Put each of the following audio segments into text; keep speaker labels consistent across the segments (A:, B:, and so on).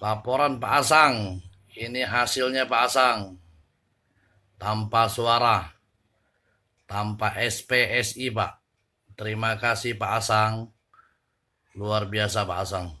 A: Laporan Pak Asang. Ini hasilnya Pak Asang. Tanpa suara. Tanpa SPSI Pak. Terima kasih Pak Asang. Luar biasa Pak Asang.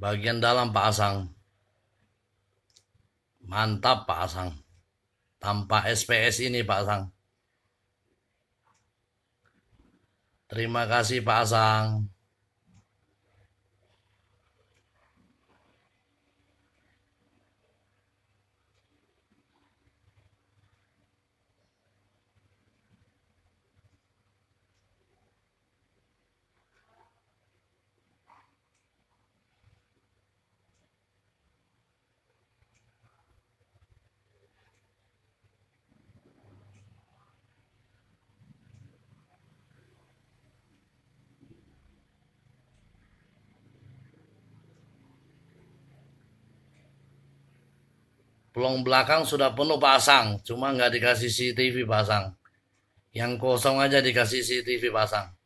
A: Bagian dalam Pak Asang. Mantap Pak Asang. Tanpa SPS ini Pak Asang. Terima kasih Pak Asang. Peluang belakang sudah penuh pasang, cuma nggak dikasih CCTV pasang. Yang kosong aja dikasih CCTV pasang.